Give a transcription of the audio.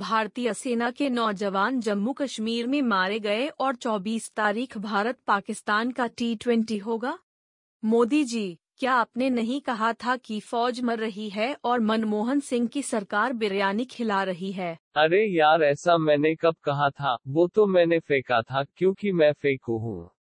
भारतीय सेना के नौजवान जम्मू कश्मीर में मारे गए और 24 तारीख भारत पाकिस्तान का टी ट्वेंटी होगा मोदी जी क्या आपने नहीं कहा था कि फौज मर रही है और मनमोहन सिंह की सरकार बिरयानी खिला रही है अरे यार ऐसा मैंने कब कहा था वो तो मैंने फेंका था क्योंकि मैं फेंकू हूँ